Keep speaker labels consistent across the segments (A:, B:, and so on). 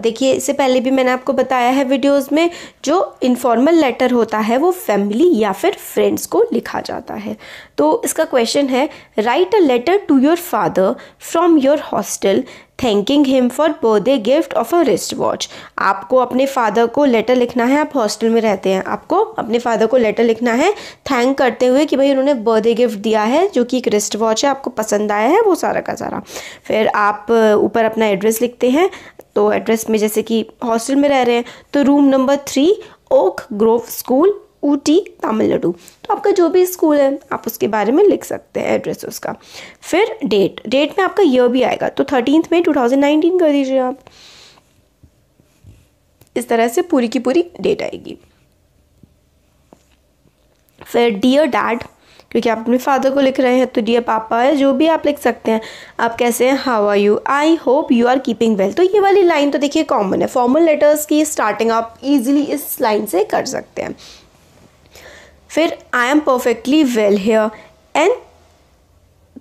A: देखिए इससे पहले भी मैंने आपको बताया है वीडियोस में जो इनफॉर्मल लेटर होता है वो फैमिली या फिर फ्रेंड्स को लिखा जाता है तो इसका क्वेश्चन है write a letter to your father from your hostel thanking him for birthday gift of a wrist watch आपको अपने फादर को लेटर लिखना है आप हॉस्टल में रहते हैं आपको अपने फादर को लेटर लिखना है थैंक करते हुए कि भाई उन्होंने बर्थडे गिफ्ट दिया है जो कि एक रिस्ट वॉच है आपको पसंद आया है वो सारा का सारा फिर आप uh, ऊपर अपना एड्रेस लिखते हैं तो एड्रेस में जैसे कि हॉस्टल में रह रहे हैं तो room number three Oak Grove school Ooty Tamil Nadu तो आपका जो भी स्कूल है आप उसके बारे में लिख सकते हैं एड्रेस उसका फिर डेट डेट में आपका ईयर भी आएगा तो थर्टीन में टू कर दीजिए आप इस तरह से पूरी की पूरी डेट आएगी फिर डियर डैड क्योंकि आप अपने फादर को लिख रहे हैं तो डियर पापा है जो भी आप लिख सकते हैं आप कैसे हैं how are you I hope you are keeping well तो ये वाली लाइन तो देखिए कॉमन है फॉर्मल लेटर्स की स्टार्टिंग आप इजीली इस लाइन से कर सकते हैं फिर I am perfectly well here and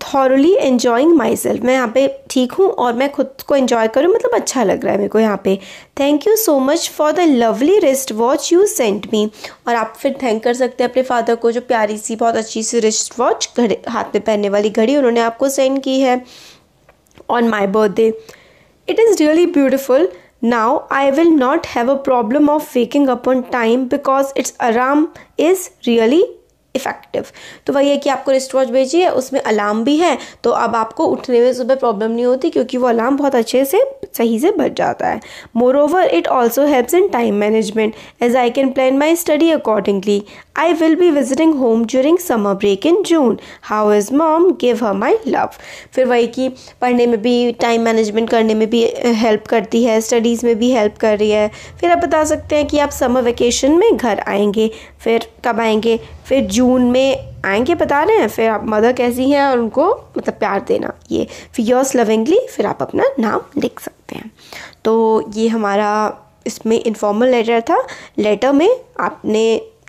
A: thoroughly enjoying myself मैं यहाँ पे ठीक हूँ और मैं खुद को इन्जॉय करूँ मतलब अच्छा लग रहा है मेरे को यहाँ पे thank you so much for the lovely wrist watch you sent me और आप फिर थैंक कर सकते हैं अपने फादर को जो प्यारी सी बहुत अच्छी सी रिस्ट वॉच घड़ी हाथ में पहनने वाली घड़ी उन्होंने आपको सेंड की है on my birthday it is really beautiful Now I will not have a problem of waking up on time because its alarm is really effective तो वही है कि आपको रिस्ट वॉच भेजिए उसमें अलार्म भी है तो अब आपको उठने में सुबह प्रॉब्लम नहीं होती क्योंकि वो अलार्म बहुत अच्छे से सही से बच जाता है moreover it also helps in time management as I can plan my study accordingly I will be visiting home during summer break in June how is mom give her my love फिर वही कि पढ़ने में भी time management करने में भी help करती है स्टडीज़ में भी हेल्प कर रही है फिर आप बता सकते हैं कि आप समर वेकेशन में घर आएंगे फिर कब आएंगे फिर जून में आएंगे बता रहे हैं फिर आप मदर कैसी हैं और उनको मतलब प्यार देना ये फिर योर्स लविंगली फिर आप अपना नाम लिख सकते हैं तो ये हमारा इसमें इन्फॉर्मल लेटर था लेटर में आपने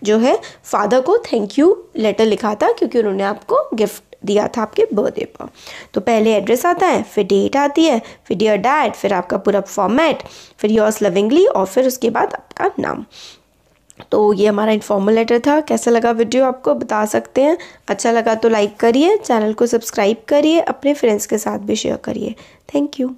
A: जो है फादर को थैंक यू लेटर लिखा था क्योंकि उन्होंने आपको गिफ्ट दिया था आपके बर्थडे पर तो पहले एड्रेस आता है फिर डेट आती है फिर डियर डैड फिर आपका पूरा फॉर्मेट फिर योर्स लविंगली और फिर उसके बाद आपका नाम तो ये हमारा इन्फॉर्मल लेटर था कैसा लगा वीडियो आपको बता सकते हैं अच्छा लगा तो लाइक करिए चैनल को सब्सक्राइब करिए अपने फ्रेंड्स के साथ भी शेयर करिए थैंक यू